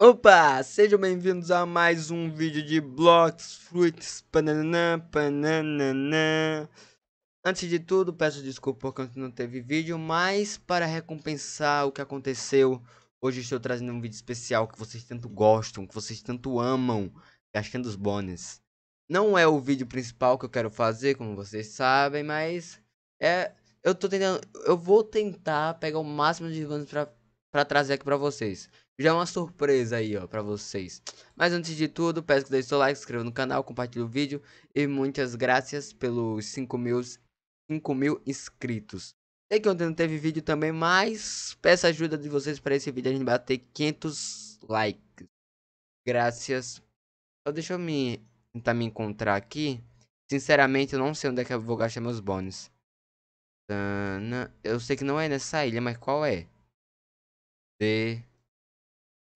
Opa, sejam bem-vindos a mais um vídeo de blocks, fruits, pananã, pananã. Antes de tudo, peço desculpa porque não teve vídeo, mas para recompensar o que aconteceu, hoje estou trazendo um vídeo especial que vocês tanto gostam, que vocês tanto amam, gastando é os bônus. Não é o vídeo principal que eu quero fazer, como vocês sabem, mas é eu tô tentando, eu vou tentar pegar o máximo de bônus para trazer aqui para vocês já é uma surpresa aí, ó, pra vocês. Mas antes de tudo, peço que deixe seu like, inscreva no canal, compartilhe o vídeo. E muitas graças pelos 5 mil, 5 mil inscritos. Sei que ontem não teve vídeo também, mas peço a ajuda de vocês para esse vídeo a gente bater 500 likes. Graças. Só deixa eu me, tentar me encontrar aqui. Sinceramente, eu não sei onde é que eu vou gastar meus bônus. Eu sei que não é nessa ilha, mas qual é? De...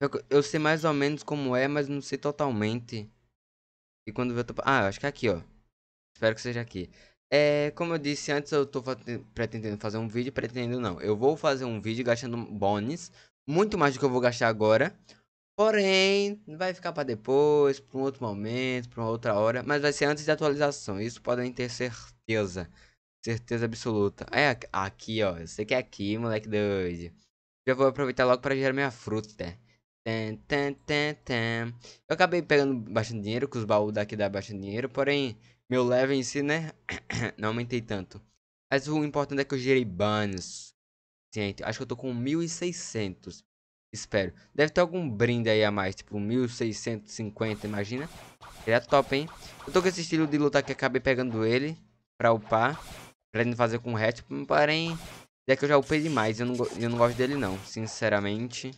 Eu, eu, sei mais ou menos como é, mas não sei totalmente. E quando eu tô... Ah, eu acho que é aqui, ó. Espero que seja aqui. É, como eu disse antes, eu tô pretendendo fazer um vídeo. Pretendendo não. Eu vou fazer um vídeo gastando bônus. Muito mais do que eu vou gastar agora. Porém, vai ficar para depois, para um outro momento, para outra hora. Mas vai ser antes da atualização. Isso podem ter certeza. Certeza absoluta. É aqui, ó. Eu sei que é aqui, moleque doido. Já vou aproveitar logo para gerar minha fruta. Né? tem tem tem tem Eu acabei pegando bastante dinheiro, que os baús daqui dá bastante dinheiro, porém, meu level em si, né, não aumentei tanto. Mas o importante é que eu gerei bans. Gente, acho que eu tô com 1.600. Espero. Deve ter algum brinde aí a mais, tipo 1.650, imagina. Seria top, hein? Eu tô com esse estilo de lutar que acabei pegando ele pra upar. Pretendo fazer com o resto, porém, é que eu já upei demais. Eu não, eu não gosto dele, não, sinceramente.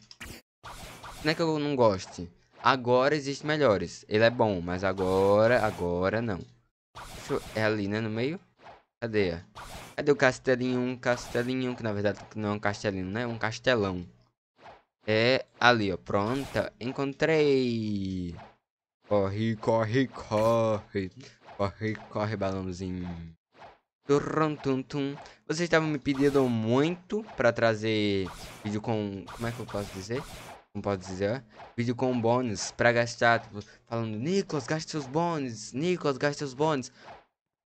Não é que eu não goste. Agora existem melhores. Ele é bom, mas agora, agora não. Eu... É ali, né? No meio? Cadê? Cadê o castelinho? Um castelinho, que na verdade não é um castelinho, né? É um castelão. É ali, ó. Pronta. Encontrei. Corre, corre, corre. Corre, corre, balãozinho. tum. Vocês estavam me pedindo muito pra trazer vídeo com... Como é que eu posso dizer? como pode dizer, vídeo com bônus pra gastar, tipo, falando, Nicolas, gaste seus bônus, Nicolas, gaste seus bônus.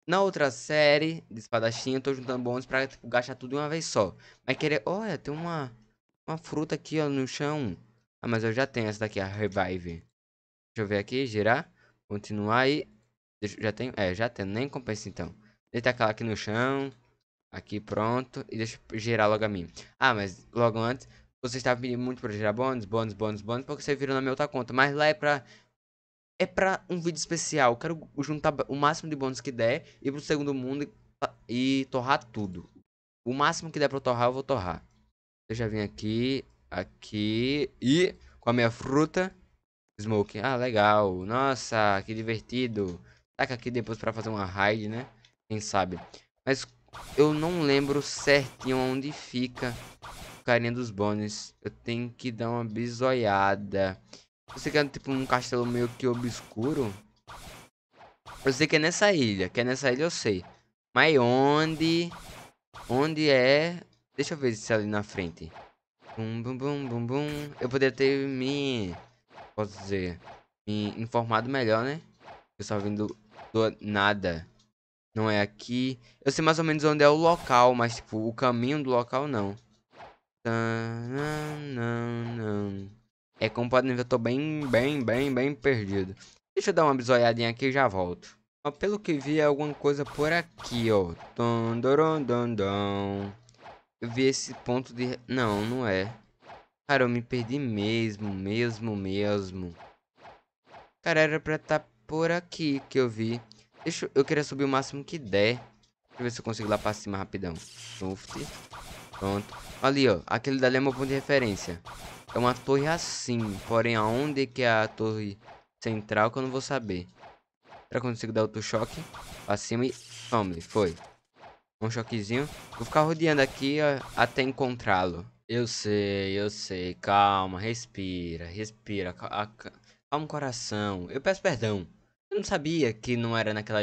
Na outra série de espadachim, eu tô juntando bônus pra tipo, gastar tudo de uma vez só. Mas querer, olha, tem uma, uma fruta aqui, ó, no chão. Ah, mas eu já tenho essa daqui, a Revive. Deixa eu ver aqui, girar, continuar aí Deixa, já tenho, é, já tenho, nem compensa então. Deita aquela aqui no chão, aqui pronto, e deixa girar logo a mim. Ah, mas logo antes, você está pedindo muito para gerar bônus, bônus, bônus, bônus, porque você virou na minha outra conta. Mas lá é pra. É pra um vídeo especial. Eu quero juntar o máximo de bônus que der, ir pro segundo mundo e, e torrar tudo. O máximo que der pra eu torrar, eu vou torrar. Eu já vim aqui, aqui e com a minha fruta. Smoke. Ah, legal. Nossa, que divertido. Taca tá aqui depois pra fazer uma raid, né? Quem sabe. Mas eu não lembro certinho onde fica carinha dos bônus. Eu tenho que dar uma bisoiada. Você quer tipo um castelo meio que obscuro? Eu sei que é nessa ilha. Que é nessa ilha eu sei. Mas onde... Onde é... Deixa eu ver se é ali na frente. Bum, bum, bum, bum, bum. Eu poderia ter me... Posso dizer... Me informado melhor, né? Eu só vindo do nada. Não é aqui. Eu sei mais ou menos onde é o local, mas tipo, o caminho do local não. É como podem ver, eu tô bem, bem, bem, bem perdido. Deixa eu dar uma bisoiadinha aqui e já volto. Ó, pelo que vi, é alguma coisa por aqui, ó. Eu vi esse ponto de... Não, não é. Cara, eu me perdi mesmo, mesmo, mesmo. Cara, era pra estar tá por aqui que eu vi. Deixa eu... eu queria subir o máximo que der. Deixa eu ver se eu consigo lá pra cima rapidão. Soft. Pronto. Ali, ó. Aquele dali é meu ponto de referência. É uma torre assim. Porém, aonde que é a torre central que eu não vou saber. Será que eu consigo dar outro choque? Pra cima e... Tome, foi. Um choquezinho. Vou ficar rodeando aqui ó, até encontrá-lo. Eu sei, eu sei. Calma, respira, respira. Calma o coração. Eu peço perdão. Eu não sabia que não era naquela...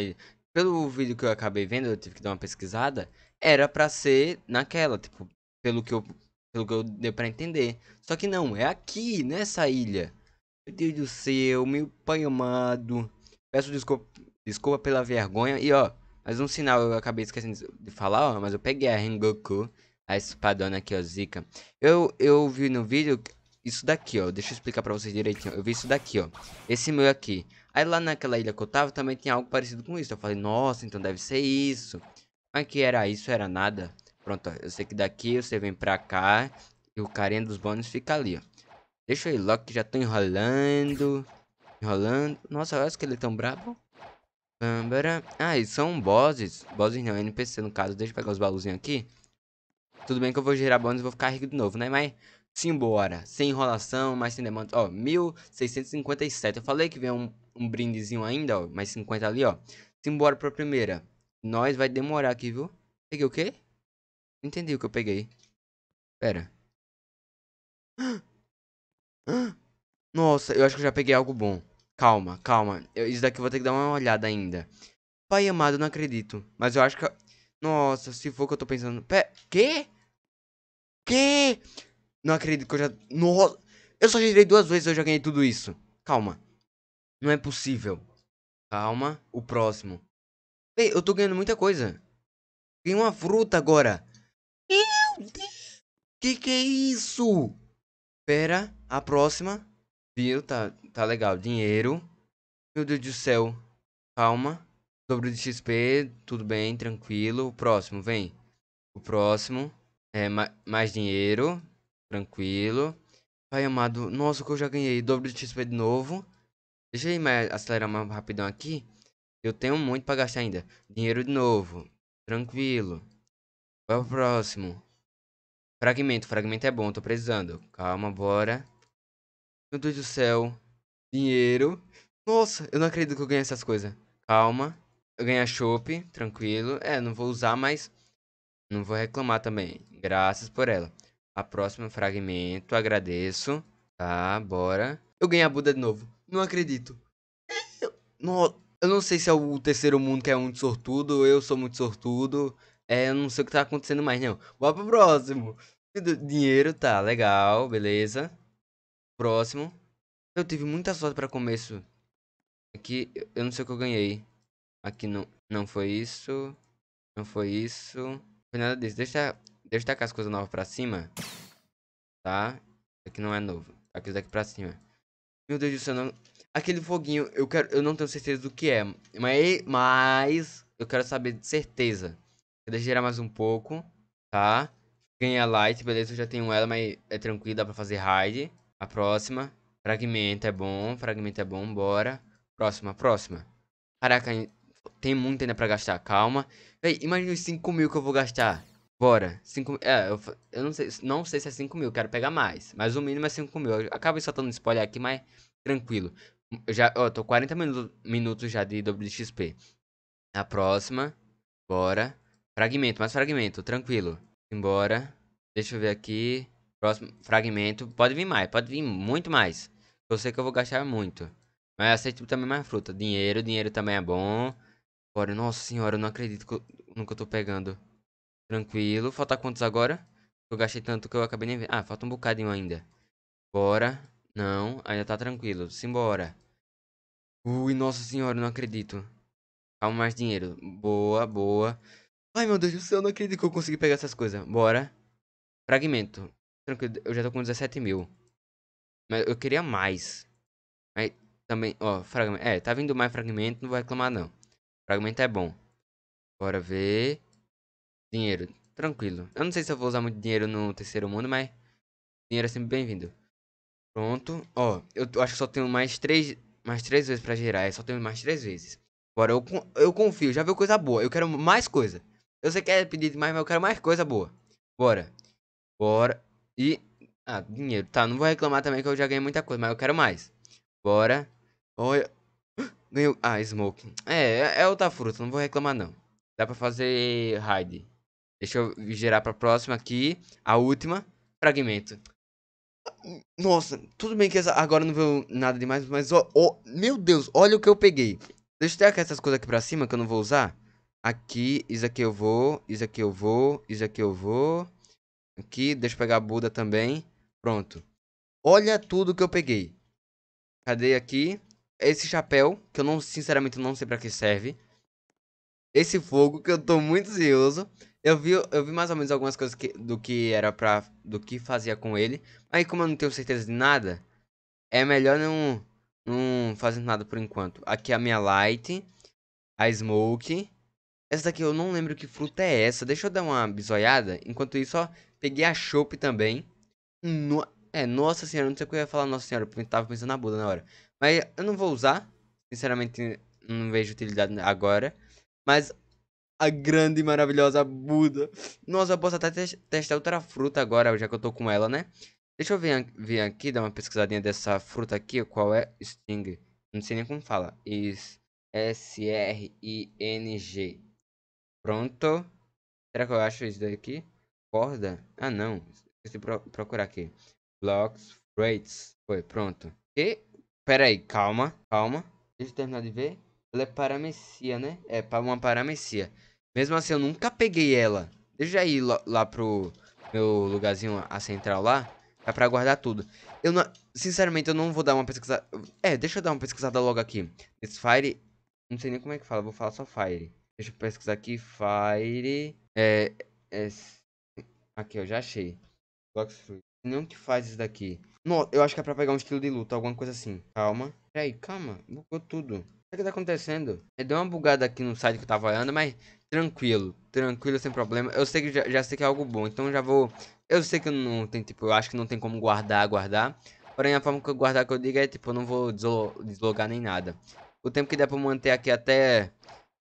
Pelo vídeo que eu acabei vendo, eu tive que dar uma pesquisada era para ser naquela, tipo, pelo que eu pelo que eu deu para entender. Só que não, é aqui, nessa ilha. Meu Deus do céu, meu pai amado. Peço desculpa, desculpa pela vergonha. E ó, mais um sinal eu acabei esquecendo de falar, ó, mas eu peguei a Rengoku, a espadona aqui, ó, Zika. Eu, eu vi no vídeo isso daqui, ó. Deixa eu explicar pra vocês direitinho. Eu vi isso daqui, ó. Esse meu aqui. Aí lá naquela ilha que eu tava também tinha algo parecido com isso. Eu falei, nossa, então deve ser isso. Aqui era isso, era nada. Pronto, eu sei que daqui você vem pra cá e o carinha dos bônus fica ali, ó. Deixa eu ir logo que já tô enrolando. Enrolando. Nossa, olha que ele é tão brabo. Ah, e são bosses. Bosses não, NPC no caso. Deixa eu pegar os baúzinhos aqui. Tudo bem que eu vou gerar bônus e vou ficar rico de novo, né? Mas simbora. Sem enrolação, mais sem demanda. Ó, 1657. Eu falei que vem um, um brindezinho ainda, ó. Mais 50 ali, ó. Simbora pra primeira. Nós vai demorar aqui, viu? Peguei o quê? entendi o que eu peguei. Pera. Nossa, eu acho que eu já peguei algo bom. Calma, calma. Eu, isso daqui eu vou ter que dar uma olhada ainda. Pai amado, não acredito. Mas eu acho que... Nossa, se for o que eu tô pensando... Pera, quê? Quê? Não acredito que eu já... Nossa, eu só girei duas vezes e eu já ganhei tudo isso. Calma. Não é possível. Calma, o próximo. Ei, eu tô ganhando muita coisa. Ganhei uma fruta agora. Meu Deus! Que que é isso? Pera, a próxima. Viu? Tá, tá legal. Dinheiro. Meu Deus do céu. Calma. Dobro de XP. Tudo bem, tranquilo. O próximo, vem. O próximo. É, ma mais dinheiro. Tranquilo. Pai amado. Nossa, o que eu já ganhei. Dobro de XP de novo. Deixa eu ir mais, acelerar mais rapidão aqui. Eu tenho muito pra gastar ainda. Dinheiro de novo. Tranquilo. Vai pro é próximo. Fragmento. Fragmento é bom, tô precisando. Calma, bora. Meu Deus do céu. Dinheiro. Nossa, eu não acredito que eu ganhei essas coisas. Calma. Eu ganhei a chope, tranquilo. É, não vou usar, mas não vou reclamar também. Graças por ela. A próxima fragmento, agradeço. Tá, bora. Eu ganhei a Buda de novo. Não acredito. É, Nossa. Eu não sei se é o terceiro mundo que é muito sortudo, eu sou muito sortudo. É, eu não sei o que tá acontecendo mais, não. Bora pro próximo. Dinheiro, tá, legal, beleza. Próximo. Eu tive muita sorte pra começo. Aqui, é eu não sei o que eu ganhei. Aqui não, não foi isso. Não foi isso. Não foi nada disso. Deixa, deixa eu tacar as coisas novas pra cima. Tá? Isso aqui não é novo. Aqui daqui pra cima. Meu Deus do céu, não... aquele foguinho, eu quero, eu não tenho certeza do que é, mas, mas eu quero saber de certeza. Deixa girar mais um pouco, tá? Ganha light, beleza, eu já tenho ela, mas é tranquilo, dá pra fazer raid. A próxima, fragmento é bom, fragmento é bom, bora. Próxima, próxima. Caraca, tem muito ainda pra gastar, calma. Véi, imagina os 5 mil que eu vou gastar. Bora. cinco É, eu, eu, não, sei, não sei se é 5 mil, quero pegar mais. Mas o mínimo é 5 mil. Eu acabo soltando spoiler aqui, mas tranquilo. Eu já, ó, tô 40 minutos, minutos já de WXP. Na próxima. Bora. Fragmento, mais fragmento, tranquilo. Embora. Deixa eu ver aqui. Próximo fragmento. Pode vir mais, pode vir muito mais. Eu sei que eu vou gastar muito. Mas aceito também mais fruta. Dinheiro, dinheiro também é bom. Bora, nossa senhora, eu não acredito que eu, no que eu tô pegando. Tranquilo. Falta quantos agora? Eu gastei tanto que eu acabei nem vendo. Ah, falta um bocadinho ainda. Bora. Não, ainda tá tranquilo. Simbora. Ui, nossa senhora, não acredito. Calma, mais dinheiro. Boa, boa. Ai, meu Deus do céu, não acredito que eu consegui pegar essas coisas. Bora. Fragmento. Tranquilo, eu já tô com 17 mil. Mas eu queria mais. Mas também, ó, fragmento. É, tá vindo mais fragmento, não vou reclamar não. Fragmento é bom. Bora ver. Dinheiro, tranquilo. Eu não sei se eu vou usar muito dinheiro no terceiro mundo, mas dinheiro é sempre bem-vindo. Pronto. Ó, eu acho que só tenho mais três, mais três vezes para gerar. É, só tenho mais três vezes. Agora, eu, eu confio. Já viu coisa boa. Eu quero mais coisa. Eu sei que é pedir demais, mas eu quero mais coisa boa. Bora. Bora. E... Ah, dinheiro. Tá, não vou reclamar também que eu já ganhei muita coisa, mas eu quero mais. Bora. Olha... Ganhou... Ah, smoke. É, é, é outra fruta. Não vou reclamar, não. Dá pra fazer raid. Deixa eu gerar pra próxima aqui. A última. Fragmento. Nossa, tudo bem que essa, agora não veio nada demais, mas ó, ó, meu Deus, olha o que eu peguei. Deixa eu ter essas coisas aqui pra cima que eu não vou usar. Aqui, isso aqui eu vou, isso aqui eu vou, isso aqui eu vou. Aqui, deixa eu pegar a Buda também. Pronto. Olha tudo que eu peguei. Cadê aqui? Esse chapéu, que eu não, sinceramente, não sei pra que serve. Esse fogo, que eu tô muito ansioso. Eu vi, eu vi mais ou menos algumas coisas que, do que era pra. do que fazia com ele. Aí, como eu não tenho certeza de nada, é melhor não. não fazer nada por enquanto. Aqui é a minha light. A smoke. Essa daqui eu não lembro que fruta é essa. Deixa eu dar uma bisoiada. Enquanto isso, ó. Peguei a chope também. No, é, nossa senhora. Não sei o que eu ia falar, nossa senhora. Porque eu tava pensando na Buda na hora. Mas eu não vou usar. Sinceramente, não vejo utilidade agora. Mas a grande e maravilhosa Buda. Nossa, eu posso até te testar outra fruta agora, já que eu tô com ela, né? Deixa eu vir, vir aqui, dar uma pesquisadinha dessa fruta aqui, qual é Sting. Não sei nem como fala. S-R-I-N-G. Pronto. Será que eu acho isso daqui? Corda? Ah, não. Esqueci de pro procurar aqui. Blocks, Freights. Foi, pronto. E... Pera aí, calma, calma. Deixa eu terminar de ver. Ela é paramecia, né? É, uma paramecia. Mesmo assim, eu nunca peguei ela. Deixa eu ir lá, lá pro meu lugarzinho, a central lá. Dá tá pra guardar tudo. Eu não... Sinceramente, eu não vou dar uma pesquisada... É, deixa eu dar uma pesquisada logo aqui. Esse Fire... Não sei nem como é que fala, vou falar só Fire. Deixa eu pesquisar aqui, Fire... É... é... Aqui, eu já achei. Blocks Não que faz isso daqui. Não, eu acho que é pra pegar um estilo de luta, alguma coisa assim. Calma. Peraí, calma. Bugou tudo que tá acontecendo? Eu dei uma bugada aqui no site que eu tava olhando, mas tranquilo, tranquilo, sem problema. Eu sei que já, já, sei que é algo bom, então já vou. Eu sei que não tem, tipo, eu acho que não tem como guardar, guardar. Porém, a forma que eu guardar que eu digo é, tipo, eu não vou deslogar nem nada. O tempo que der pra manter aqui até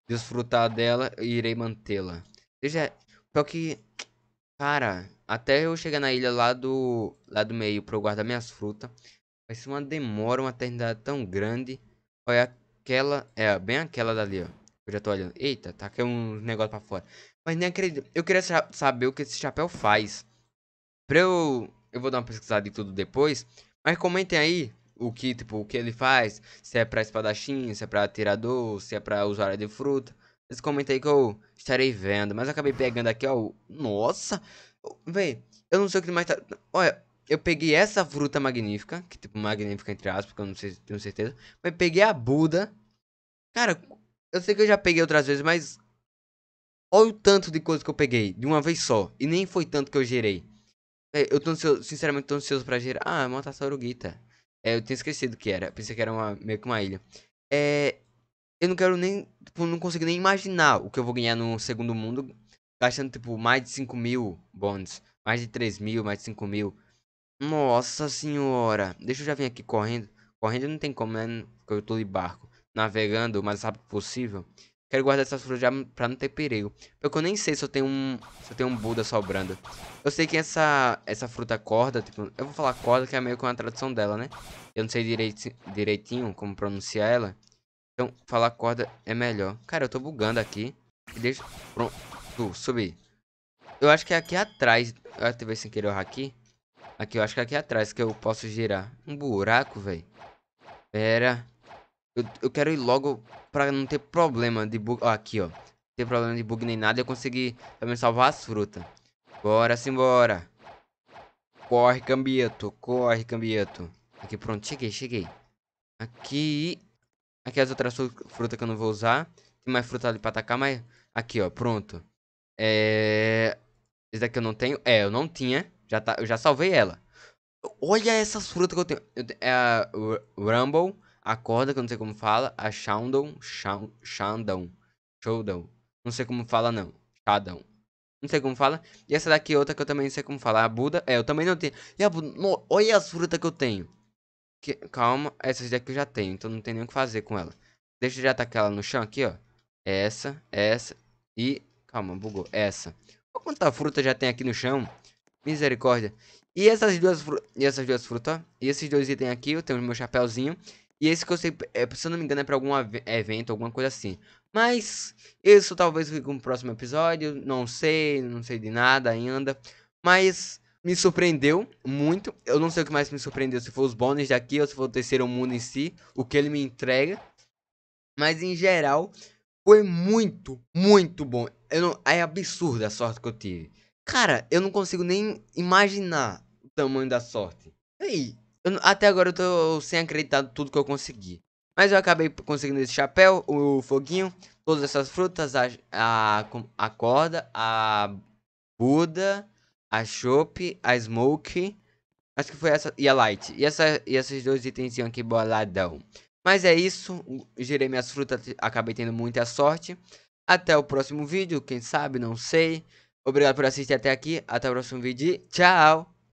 desfrutar dela, eu irei mantê-la. Veja, Pior que. Cara, até eu chegar na ilha lá do. Lá do meio pra eu guardar minhas frutas. Vai ser uma demora, uma eternidade tão grande. Olha, aquela. É, bem aquela dali, ó. Eu já tô olhando. Eita, tá aqui um negócio pra fora. Mas nem acredito. Eu queria saber o que esse chapéu faz. Pra eu. Eu vou dar uma pesquisada de tudo depois. Mas comentem aí o que, tipo, o que ele faz. Se é pra espadachim, se é pra atirador, se é pra usuário de fruta. Vocês comentem aí que eu estarei vendo. Mas eu acabei pegando aqui, ó. Nossa! Véi, eu não sei o que mais tá. Olha, eu peguei essa fruta magnífica, que tipo, magnífica entre aspas, porque eu não sei, tenho certeza. Mas peguei a Buda. Cara, eu sei que eu já peguei outras vezes, mas. Olha o tanto de coisa que eu peguei de uma vez só. E nem foi tanto que eu gerei. É, eu tô ansioso, sinceramente tô ansioso pra gerar. Ah, é uma tartaruguita. É, eu tinha esquecido que era. Pensei que era uma, meio que uma ilha. É. Eu não quero nem. Tipo, não consigo nem imaginar o que eu vou ganhar no segundo mundo. Gastando, tipo, mais de 5 mil bônus. Mais de 3 mil, mais de 5 mil. Nossa senhora. Deixa eu já vir aqui correndo. Correndo não tem como, né? Porque eu tô de barco. Navegando o mais rápido possível. Quero guardar essas flores já pra não ter perigo. Porque eu nem sei se eu tenho um, se eu tenho um Buda sobrando. Eu sei que essa, essa fruta corda, tipo, eu vou falar corda que é meio que uma tradução dela, né? Eu não sei direitinho como pronunciar ela. Então, falar corda é melhor. Cara, eu tô bugando aqui. Deixa... Pronto, subi. Eu acho que é aqui atrás. Eu ativei sem querer aqui. Aqui, eu acho que aqui atrás que eu posso girar. Um buraco, velho. Pera. Eu, eu, quero ir logo pra não ter problema de bug. Ó, aqui, ó. Não ter problema de bug nem nada. Eu consegui também salvar as frutas. Bora, simbora. Corre, cambieto. Corre, cambieto. Aqui, pronto. Cheguei, cheguei. Aqui. Aqui as outras frutas que eu não vou usar. Tem mais fruta ali pra atacar, mas... Aqui, ó. Pronto. É... Esse daqui eu não tenho. É, eu não tinha. Já tá, eu já salvei ela. Olha essas frutas que eu tenho. Eu tenho é a Rumble, a corda, que eu não sei como fala. A Shandon. Shandon. Showdown. Não sei como fala, não. Shadon. Não sei como fala. E essa daqui é outra que eu também não sei como falar A Buda. É, eu também não tenho. E a Buda. No, olha as frutas que eu tenho. Que, calma. Essas daqui eu já tenho. Então não tem nem o que fazer com ela. Deixa eu já tacar ela no chão aqui, ó. Essa, essa. E. Calma, bugou. Essa. Olha quanta fruta já tem aqui no chão. Misericórdia. E essas duas, e essas duas frutas, ó. E esses dois itens aqui, eu tenho o meu chapéuzinho. E esse que eu sei, é, se eu não me engano, é pra algum evento, alguma coisa assim. Mas isso talvez fique o próximo episódio. Não sei, não sei de nada ainda. Mas me surpreendeu muito. Eu não sei o que mais me surpreendeu, se foi os bônus daqui ou se foi o terceiro mundo em si, o que ele me entrega. Mas em geral, foi muito, muito bom. Eu não, é absurda a sorte que eu tive. Cara, eu não consigo nem imaginar o tamanho da sorte. Aí, eu, até agora eu tô sem acreditar tudo que eu consegui. Mas eu acabei conseguindo esse chapéu, o foguinho, todas essas frutas, a, a, a corda, a Buda, a Chope, a Smoke. Acho que foi essa e a Light. E, essa, e esses dois itens aqui boladão. Mas é isso. Girei minhas frutas. Acabei tendo muita sorte. Até o próximo vídeo. Quem sabe, não sei. Obrigado por assistir até aqui. Até o próximo vídeo. Tchau!